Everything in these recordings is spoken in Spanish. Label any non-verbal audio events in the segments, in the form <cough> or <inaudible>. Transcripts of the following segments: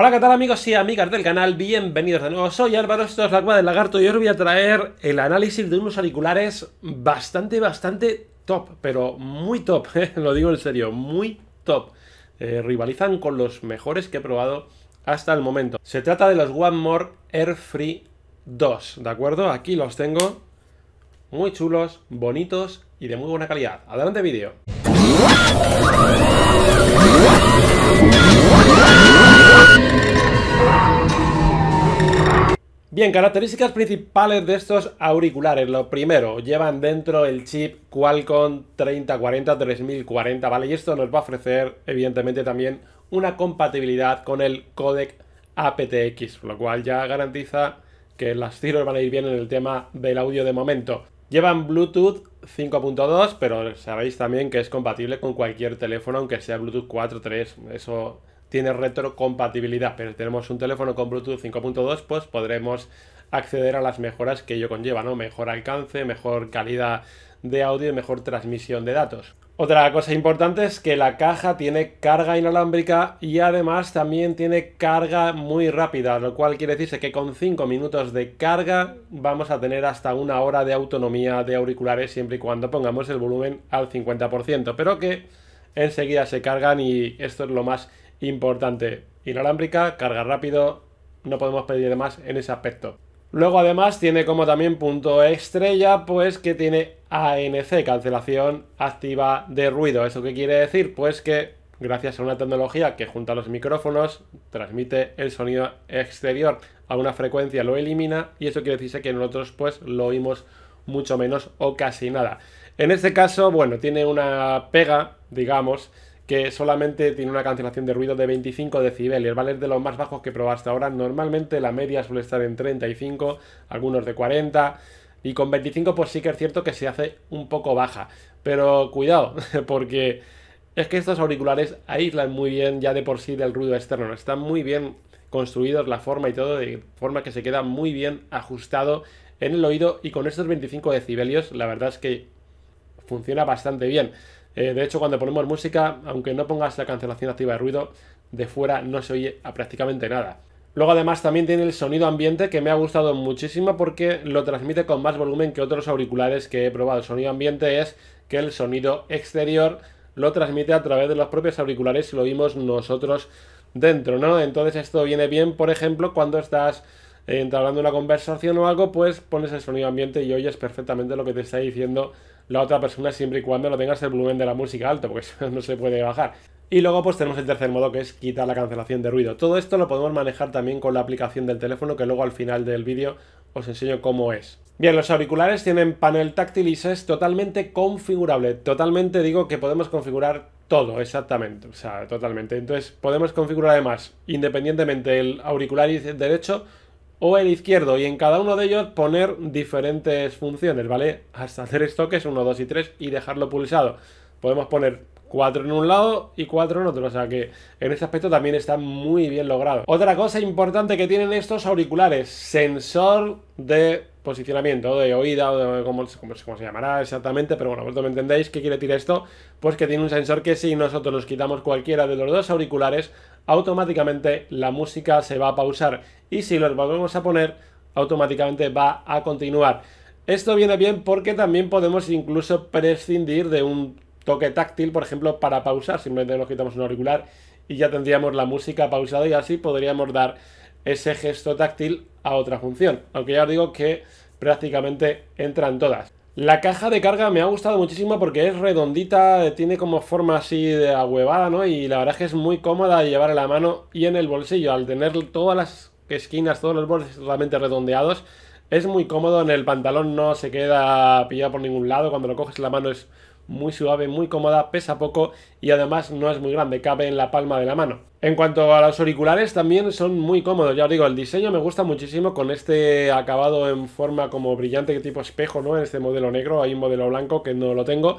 Hola, ¿qué tal amigos y amigas del canal? Bienvenidos de nuevo, soy Álvaro, esto es La del Lagarto y hoy os voy a traer el análisis de unos auriculares bastante, bastante top, pero muy top, <laughs> eh, lo digo en serio, muy top. Eh, rivalizan con los mejores que he probado hasta el momento. Se trata de los One More Air Free 2, ¿de acuerdo? Aquí los tengo, muy chulos, bonitos y de muy buena calidad. Adelante vídeo. Bien, características principales de estos auriculares. Lo primero, llevan dentro el chip Qualcomm 3040 3040, ¿vale? Y esto nos va a ofrecer, evidentemente, también una compatibilidad con el codec aptX, lo cual ya garantiza que las tiros van a ir bien en el tema del audio de momento. Llevan Bluetooth 5.2, pero sabéis también que es compatible con cualquier teléfono, aunque sea Bluetooth 4.3. Eso tiene retrocompatibilidad, pero tenemos un teléfono con Bluetooth 5.2, pues podremos acceder a las mejoras que ello conlleva, ¿no? Mejor alcance, mejor calidad de audio y mejor transmisión de datos. Otra cosa importante es que la caja tiene carga inalámbrica y además también tiene carga muy rápida, lo cual quiere decirse que con 5 minutos de carga vamos a tener hasta una hora de autonomía de auriculares siempre y cuando pongamos el volumen al 50%, pero que enseguida se cargan y esto es lo más Importante, inalámbrica, carga rápido, no podemos pedir más en ese aspecto. Luego además tiene como también punto estrella, pues que tiene ANC, cancelación activa de ruido. ¿Eso qué quiere decir? Pues que gracias a una tecnología que junta los micrófonos, transmite el sonido exterior a una frecuencia, lo elimina y eso quiere decirse que nosotros pues lo oímos mucho menos o casi nada. En este caso, bueno, tiene una pega, digamos, que solamente tiene una cancelación de ruido de 25 decibelios, ¿vale? Es de los más bajos que he probado hasta ahora. Normalmente la media suele estar en 35, algunos de 40. Y con 25 por pues sí que es cierto que se hace un poco baja. Pero cuidado, <laughs> porque es que estos auriculares aíslan muy bien ya de por sí del ruido externo. Están muy bien construidos la forma y todo, de forma que se queda muy bien ajustado en el oído. Y con estos 25 decibelios la verdad es que funciona bastante bien. Eh, de hecho, cuando ponemos música, aunque no pongas la cancelación activa de ruido, de fuera no se oye prácticamente nada. Luego además también tiene el sonido ambiente que me ha gustado muchísimo porque lo transmite con más volumen que otros auriculares que he probado. El sonido ambiente es que el sonido exterior lo transmite a través de los propios auriculares y lo oímos nosotros dentro, ¿no? Entonces esto viene bien, por ejemplo, cuando estás entablando una conversación o algo, pues pones el sonido ambiente y oyes perfectamente lo que te está diciendo la otra persona siempre y cuando no tengas el volumen de la música alto, porque <laughs> eso no se puede bajar. Y luego pues tenemos el tercer modo que es quitar la cancelación de ruido. Todo esto lo podemos manejar también con la aplicación del teléfono que luego al final del vídeo os enseño cómo es. Bien, los auriculares tienen panel táctil y es totalmente configurable. Totalmente digo que podemos configurar todo, exactamente. O sea, totalmente. Entonces podemos configurar además independientemente el auricular derecho o el izquierdo y en cada uno de ellos poner diferentes funciones, ¿vale? Hasta hacer esto que es 1, 2 y 3 y dejarlo pulsado. Podemos poner 4 en un lado y 4 en otro, o sea que en este aspecto también está muy bien logrado. Otra cosa importante que tienen estos auriculares, sensor de posicionamiento, de oída, o de cómo, se llamará exactamente, pero bueno, vosotros me entendéis, ¿qué quiere decir esto? Pues que tiene un sensor que si nosotros nos quitamos cualquiera de los dos auriculares, automáticamente la música se va a pausar y si lo volvemos a poner, automáticamente va a continuar. Esto viene bien porque también podemos incluso prescindir de un toque táctil, por ejemplo, para pausar. Simplemente nos quitamos un auricular y ya tendríamos la música pausada y así podríamos dar ese gesto táctil a otra función. Aunque ya os digo que prácticamente entran todas. La caja de carga me ha gustado muchísimo porque es redondita, tiene como forma así de ahuevada, ¿no? Y la verdad es que es muy cómoda de llevar en la mano y en el bolsillo. Al tener todas las esquinas, todos los bordes realmente redondeados, es muy cómodo. En el pantalón no se queda pillado por ningún lado. Cuando lo coges en la mano es muy suave, muy cómoda, pesa poco y además no es muy grande, cabe en la palma de la mano. En cuanto a los auriculares también son muy cómodos, ya os digo, el diseño me gusta muchísimo con este acabado en forma como brillante tipo espejo, ¿no? En este modelo negro, hay un modelo blanco que no lo tengo.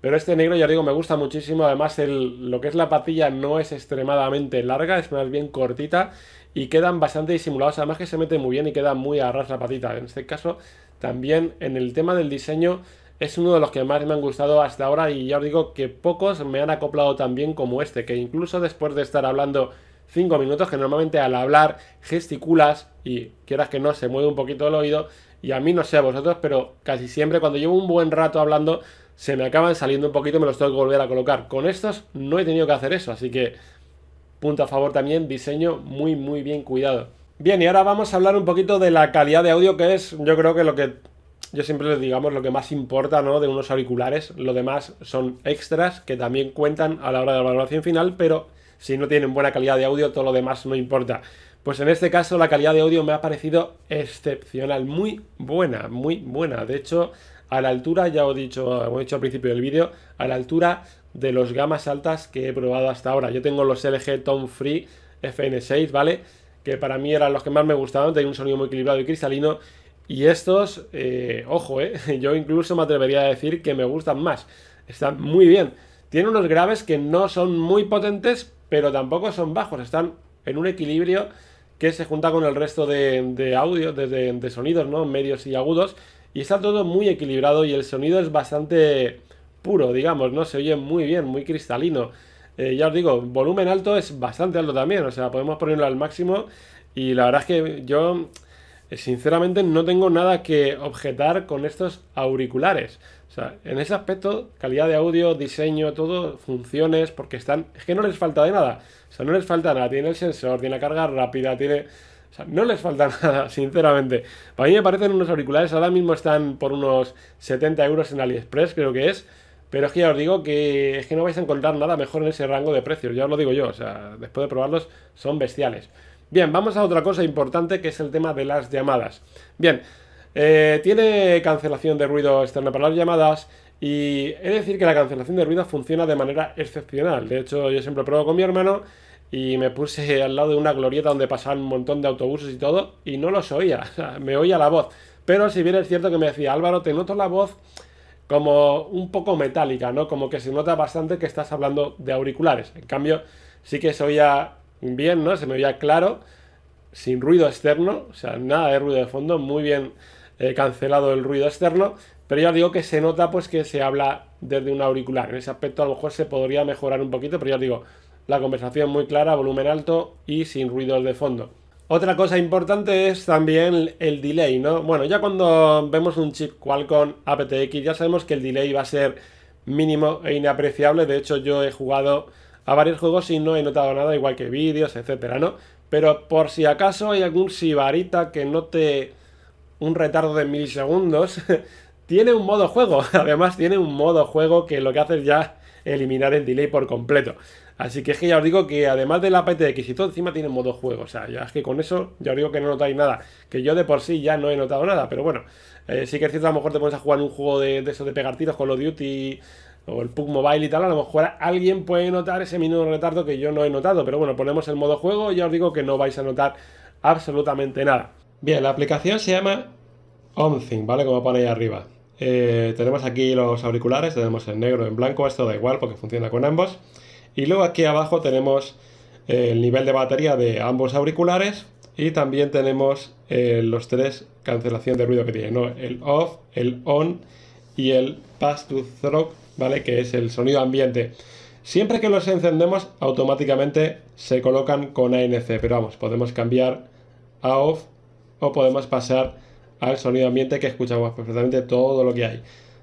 Pero este negro, ya os digo, me gusta muchísimo. Además, el, lo que es la patilla no es extremadamente larga, es más bien cortita y quedan bastante disimulados. Además que se mete muy bien y queda muy a ras la patita. En este caso, también en el tema del diseño es uno de los que más me han gustado hasta ahora y ya os digo que pocos me han acoplado tan bien como este, que incluso después de estar hablando 5 minutos, que normalmente al hablar gesticulas y quieras que no, se mueve un poquito el oído, y a mí no sé a vosotros, pero casi siempre cuando llevo un buen rato hablando, se me acaban saliendo un poquito y me los tengo que volver a colocar. Con estos no he tenido que hacer eso, así que punto a favor también, diseño muy muy bien cuidado. Bien, y ahora vamos a hablar un poquito de la calidad de audio, que es yo creo que lo que yo siempre les digamos lo que más importa ¿no? de unos auriculares, lo demás son extras que también cuentan a la hora de la valoración final, pero si no tienen buena calidad de audio, todo lo demás no importa. Pues en este caso la calidad de audio me ha parecido excepcional, muy buena, muy buena. De hecho, a la altura, ya os he dicho, al principio del vídeo, a la altura de los gamas altas que he probado hasta ahora. Yo tengo los LG Tone Free FN6, ¿vale? Que para mí eran los que más me gustaban, tenía un sonido muy equilibrado y cristalino. Y estos, eh, ojo, eh, <laughs> yo incluso me atrevería a decir que me gustan más. Están muy bien. Tienen unos graves que no son muy potentes, pero tampoco son bajos. Están en un equilibrio que se junta con el resto de, audio, de, sonidos, ¿no? Medios y agudos. Y está todo muy equilibrado y el sonido es bastante puro, digamos, ¿no? Se oye muy bien, muy cristalino. Eh, ya os digo, volumen alto es bastante alto también, o sea, podemos ponerlo al máximo. Y la verdad es que yo sinceramente no tengo nada que objetar con estos auriculares. O sea, en ese aspecto, calidad de audio, diseño, todo, funciones, porque están... Es que no les falta de nada. O sea, no les falta nada. Tiene el sensor, tiene la carga rápida, tiene... O sea, no les falta <laughs> nada, sinceramente. Para mí me parecen unos auriculares, ahora mismo están por unos 70 euros en AliExpress, creo que es. Pero es que ya os digo que es que no vais a encontrar nada mejor en ese rango de precios, ya os lo digo yo. O sea, después de probarlos, son bestiales. Bien, vamos a otra cosa importante que es el tema de las llamadas. Bien, eh, tiene cancelación de ruido externa para las llamadas y he de decir que la cancelación de ruido funciona de manera excepcional. De hecho, yo siempre pruebo con mi hermano y me puse <laughs> al lado de una glorieta donde pasaban un montón de autobuses y todo y no los oía, <laughs> me oía la voz. Pero si bien es cierto que me decía, Álvaro, te noto la voz como un poco metálica, ¿no? Como que se nota bastante que estás hablando de auriculares. En cambio, sí que se oía bien, ¿no? Se me veía claro, sin ruido externo, o sea, nada de ruido de fondo, muy bien eh, cancelado el ruido externo, pero ya os digo que se nota pues que se habla desde un auricular. En ese aspecto a lo mejor se podría mejorar un poquito, pero ya os digo, la conversación muy clara, volumen alto y sin ruidos de fondo. Otra cosa importante es también el delay, ¿no? Bueno, ya cuando vemos un chip Qualcomm aptX ya sabemos que el delay va a ser mínimo e inapreciable. De hecho, yo he jugado a varios juegos y no he notado nada, igual que vídeos, etcétera, ¿no? Pero por si acaso hay algún sibarita que note un retardo de milisegundos, <laughs> tiene un modo juego. <laughs> Además, tiene un modo juego que lo que hace es ya eliminar el delay por completo. Así que es que ya os digo que además del la PTX y todo, encima tiene modo juego. O sea, es que con eso ya os digo que no notáis nada. Que yo de por sí ya no he notado nada, pero bueno. Eh, sí que es cierto, a lo mejor te pones a jugar un juego de, eso de pegar tiros con los Duty o el Pug Mobile y tal, a lo mejor alguien puede notar ese de retardo que yo no he notado, pero bueno, ponemos el modo juego y ya os digo que no vais a notar absolutamente nada. Bien, la aplicación se llama OnThing, ¿vale? Como pone ahí arriba. Eh, tenemos aquí los auriculares, tenemos el negro, en blanco, esto da igual porque funciona con ambos. Y luego aquí abajo tenemos eh, el nivel de batería de ambos auriculares y también tenemos eh, los tres cancelación de ruido que tiene, ¿no? el off, el on y el pass to through ¿vale? Que es el sonido ambiente. Siempre que los encendemos, automáticamente se colocan con ANC, pero vamos, podemos cambiar a off o podemos pasar al sonido ambiente que escuchamos perfectamente todo lo que hay.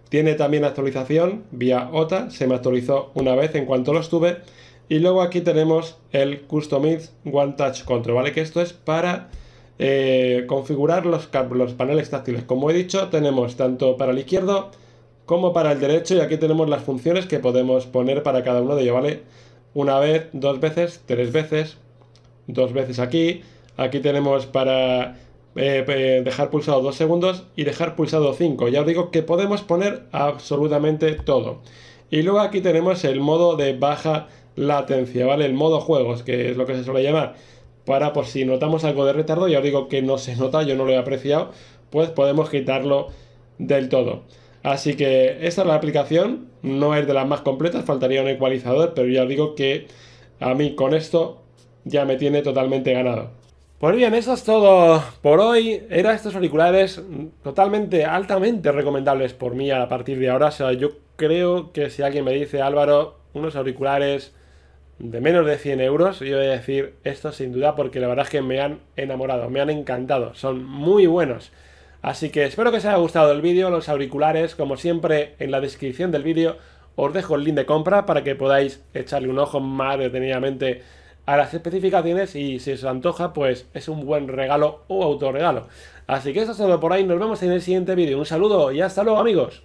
Tiene también actualización vía OTA, se me actualizó una vez en cuanto lo estuve Y luego aquí tenemos el Customize One Touch Control, ¿vale? Que esto es para eh, configurar los, los paneles táctiles. Como he dicho, tenemos tanto para el izquierdo como para el derecho y aquí tenemos las funciones que podemos poner para cada uno de ellos, ¿vale? Una vez, dos veces, tres veces, dos veces aquí, aquí tenemos para eh, dejar pulsado dos segundos y dejar pulsado cinco. ya os digo que podemos poner absolutamente todo. Y luego aquí tenemos el modo de baja latencia, ¿vale? El modo juegos, que es lo que se suele llamar. Para por si notamos algo de retardo, ya os digo que no se nota, yo no lo he apreciado, pues podemos quitarlo del todo. Así que esta es la aplicación, no es de las más completas, faltaría un ecualizador, pero ya os digo que a mí con esto ya me tiene totalmente ganado. Pues bien, eso es todo por hoy. Eran estos auriculares totalmente, altamente recomendables por mí a partir de ahora. O sea, yo creo que si alguien me dice, Álvaro, unos auriculares de menos de 100 euros, yo voy a decir esto sin duda porque la verdad es que me han enamorado, me han encantado, son muy buenos. Así que espero que os haya gustado el vídeo, los auriculares, como siempre en la descripción del vídeo os dejo el link de compra para que podáis echarle un ojo más detenidamente a las especificaciones y si os antoja pues es un buen regalo o autorregalo. Así que eso es todo por ahí, nos vemos en el siguiente vídeo. Un saludo y hasta luego amigos.